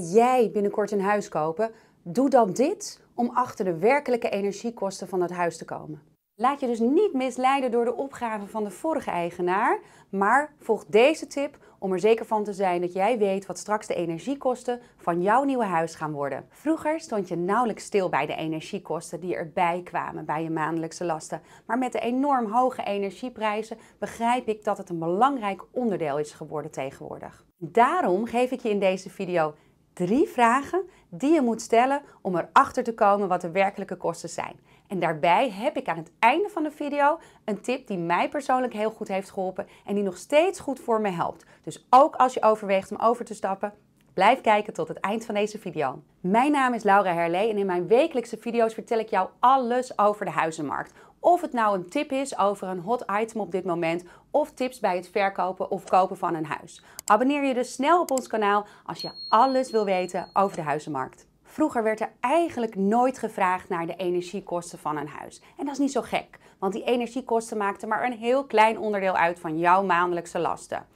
jij binnenkort een huis kopen? Doe dan dit om achter de werkelijke energiekosten van het huis te komen. Laat je dus niet misleiden door de opgave van de vorige eigenaar, maar volg deze tip om er zeker van te zijn dat jij weet wat straks de energiekosten van jouw nieuwe huis gaan worden. Vroeger stond je nauwelijks stil bij de energiekosten die erbij kwamen bij je maandelijkse lasten, maar met de enorm hoge energieprijzen begrijp ik dat het een belangrijk onderdeel is geworden tegenwoordig. Daarom geef ik je in deze video drie vragen die je moet stellen om erachter te komen wat de werkelijke kosten zijn. En daarbij heb ik aan het einde van de video een tip die mij persoonlijk heel goed heeft geholpen en die nog steeds goed voor me helpt. Dus ook als je overweegt om over te stappen, Blijf kijken tot het eind van deze video. Mijn naam is Laura Herlee en in mijn wekelijkse video's vertel ik jou alles over de huizenmarkt. Of het nou een tip is over een hot item op dit moment of tips bij het verkopen of kopen van een huis. Abonneer je dus snel op ons kanaal als je alles wil weten over de huizenmarkt. Vroeger werd er eigenlijk nooit gevraagd naar de energiekosten van een huis. En dat is niet zo gek, want die energiekosten maakten maar een heel klein onderdeel uit van jouw maandelijkse lasten.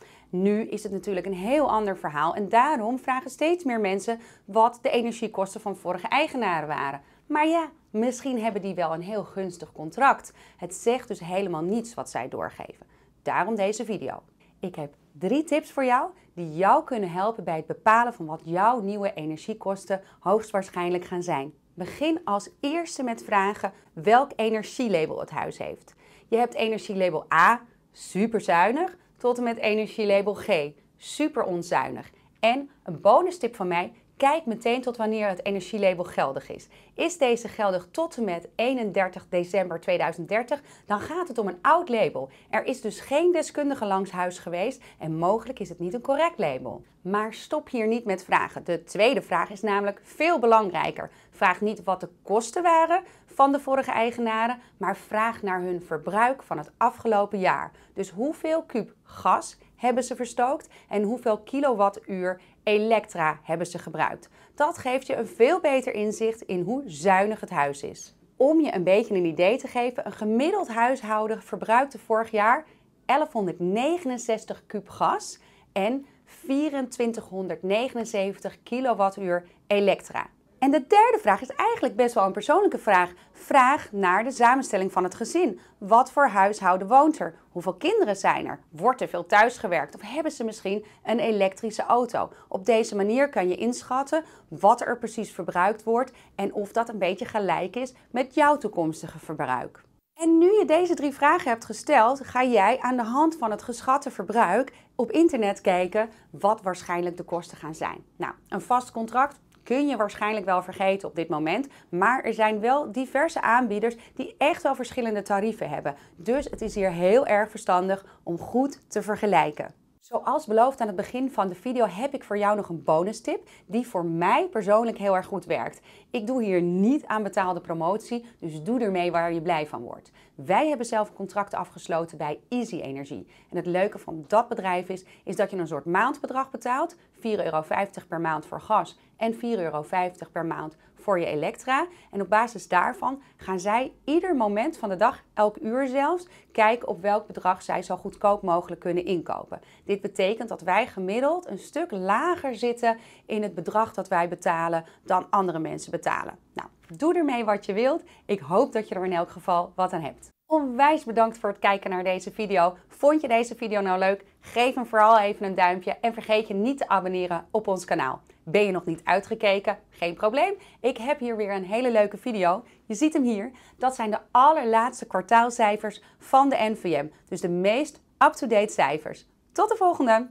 Nu is het natuurlijk een heel ander verhaal en daarom vragen steeds meer mensen wat de energiekosten van vorige eigenaren waren. Maar ja, misschien hebben die wel een heel gunstig contract. Het zegt dus helemaal niets wat zij doorgeven. Daarom deze video. Ik heb drie tips voor jou die jou kunnen helpen bij het bepalen van wat jouw nieuwe energiekosten hoogstwaarschijnlijk gaan zijn. Begin als eerste met vragen welk energielabel het huis heeft. Je hebt energielabel A, superzuinig tot en met energielabel G. Super onzuinig. En een bonus tip van mij, Kijk meteen tot wanneer het energielabel geldig is. Is deze geldig tot en met 31 december 2030, dan gaat het om een oud label. Er is dus geen deskundige langs huis geweest en mogelijk is het niet een correct label. Maar stop hier niet met vragen. De tweede vraag is namelijk veel belangrijker. Vraag niet wat de kosten waren van de vorige eigenaren, maar vraag naar hun verbruik van het afgelopen jaar. Dus hoeveel kuub gas hebben ze verstookt en hoeveel kilowattuur Elektra hebben ze gebruikt. Dat geeft je een veel beter inzicht in hoe zuinig het huis is. Om je een beetje een idee te geven, een gemiddeld huishouden verbruikte vorig jaar 1169 kub gas en 2479 kilowattuur elektra. En de derde vraag is eigenlijk best wel een persoonlijke vraag. Vraag naar de samenstelling van het gezin. Wat voor huishouden woont er? Hoeveel kinderen zijn er? Wordt er veel thuisgewerkt? Of hebben ze misschien een elektrische auto? Op deze manier kan je inschatten wat er precies verbruikt wordt en of dat een beetje gelijk is met jouw toekomstige verbruik. En nu je deze drie vragen hebt gesteld, ga jij aan de hand van het geschatte verbruik op internet kijken wat waarschijnlijk de kosten gaan zijn. Nou, een vast contract kun je waarschijnlijk wel vergeten op dit moment. Maar er zijn wel diverse aanbieders die echt wel verschillende tarieven hebben. Dus het is hier heel erg verstandig om goed te vergelijken. Zoals beloofd aan het begin van de video heb ik voor jou nog een bonus tip die voor mij persoonlijk heel erg goed werkt. Ik doe hier niet aan betaalde promotie, dus doe ermee waar je blij van wordt. Wij hebben zelf een contract afgesloten bij Easy Energie. En het leuke van dat bedrijf is, is dat je een soort maandbedrag betaalt, 4,50 euro per maand voor gas en 4,50 euro per maand voor je Elektra. En op basis daarvan gaan zij ieder moment van de dag, elk uur zelfs, kijken op welk bedrag zij zo goedkoop mogelijk kunnen inkopen. Dit betekent dat wij gemiddeld een stuk lager zitten in het bedrag dat wij betalen dan andere mensen betalen. Nou, doe ermee wat je wilt. Ik hoop dat je er in elk geval wat aan hebt. Onwijs bedankt voor het kijken naar deze video. Vond je deze video nou leuk? Geef hem vooral even een duimpje en vergeet je niet te abonneren op ons kanaal. Ben je nog niet uitgekeken? Geen probleem. Ik heb hier weer een hele leuke video. Je ziet hem hier. Dat zijn de allerlaatste kwartaalcijfers van de NVM. Dus de meest up-to-date cijfers. Tot de volgende!